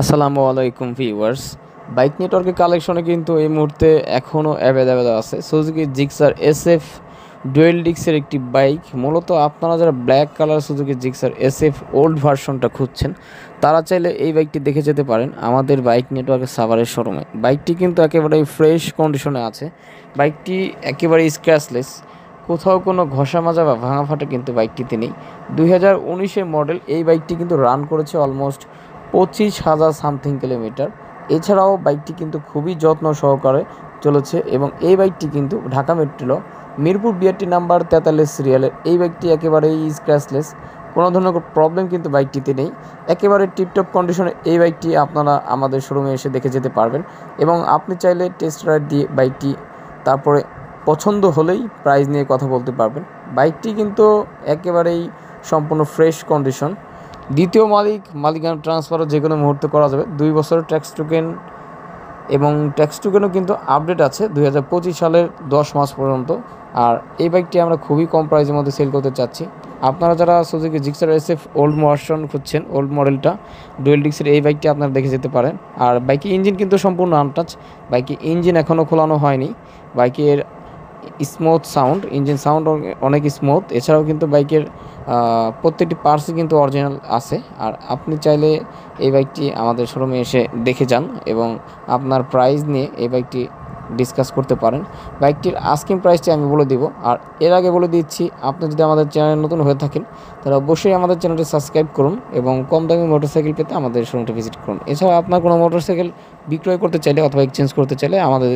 আসসালামু আলাইকুম viewers bike নেটওয়ার্কের কালেকশনে কিন্তু এই মুহূর্তে এখনও অ্যাভেলেবেল আছে Suzuki Gixxer S F dual ডিক্সের একটি বাইক মূলত আপনারা যারা black colour Suzuki Gixxer S F old ভার্সনটা খুঁজছেন তারা চাইলে এই বাইকটি দেখে যেতে পারেন আমাদের বাইক নেটওয়ার্কের সাভারের শোরুমে বাইকটি কিন্তু একেবারেই ফ্রেশ কন্ডিশনে আছে বাইকটি একেবারে স্ক্র্যাচলেস কোথাও কোনো ঘষা মাজা বা ভাঙা ফাটা কিন্তু বাইকটিতে নেই দুই হাজার মডেল এই বাইকটি কিন্তু রান করেছে অলমোস্ট পঁচিশ হাজার সামথিং কিলোমিটার এছাড়াও বাইকটি কিন্তু খুবই যত্ন সহকারে চলেছে এবং এই বাইকটি কিন্তু Dhaka metro Mirpur BRT number তেতাল্লিশ সিরিয়ালের এই বাইকটি একেবারেই স্ক্র্যাচলেস কোনো ধরনের প্রবলেম কিন্তু বাইকটিতে নেই একেবারে টিপটপ কন্ডিশনে এই বাইকটি আপনারা আমাদের শোরুমে এসে দেখে যেতে পারবেন এবং আপনি চাইলে টেস্ট রাইড দিয়ে বাইকটি তারপরে পছন্দ হলেই প্রাইস নিয়ে কথা বলতে পারবেন বাইকটি কিন্তু একেবারেই সম্পূর্ণ ফ্রেশ কন্ডিশন দ্বিতীয় মালিক মালিকানা ট্রান্সফারও যে কোনো মুহূর্তে করা যাবে দুই বছরের ট্যাক্স টোকেন এবং ট্যাক্স টোকেনও কিন্তু আপডেট আছে দুই সালের দশ মাস পর্যন্ত আর এই বাইকটি আমরা খুবই কম প্রাইসের মধ্যে সেল করতে চাচ্ছি আপনারা যারা Suzuki Gixxer S F old version খুঁজছেন ওল্ড মডেলটা ডুয়েল ডিক্সের এই বাইকটি আপনারা দেখে যেতে পারেন আর বাইকের ইঞ্জিন কিন্তু সম্পূর্ণ আনটাচ বাইকের ইঞ্জিন এখনও খোলানো হয়নি বাইকের স্মুথ সাউন্ড ইঞ্জিন সাউন্ড অনেক স্মুথ এছাড়াও কিন্তু বাইকের প্রত্যেকটি পার্টসই কিন্তু অরিজিনাল আছে আর আপনি চাইলে এই বাইকটি আমাদের শোরুমে এসে দেখে যান এবং আপনার প্রাইস নিয়ে এই বাইকটি ডিসকাস করতে পারেন বাইকটির আস্কিং প্রাইসটি আমি বলে দিব আর এর আগে বলে দিচ্ছি আপনি যদি আমাদের চ্যানেল নতুন হয়ে থাকেন তাহলে অবশ্যই আমাদের চ্যানেলটি সাবস্ক্রাইব করুন এবং কম দামি মোটরসাইকেল পেতে আমাদের শোরুমটি ভিজিট করুন এছাড়া আপনার কোনো মোটরসাইকেল বিক্রয় করতে চাইলে অথবা এক্সচেঞ্জ করতে চাইলে আমাদের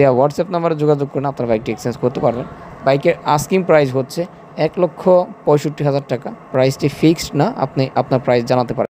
দেওয়া হোয়াটসঅ্যাপ নাম্বারে যোগাযোগ করুন আপনার বাইকটি এক্সচেঞ্জ করতে পারবেন বাইকের আস্কিং প্রাইস হচ্ছে এক লক্ষ পঁয়ষট্টি হাজার টাকা প্রাইসটি ফিক্সড না আপনি আপনার প্রাইস জানাতে পারেন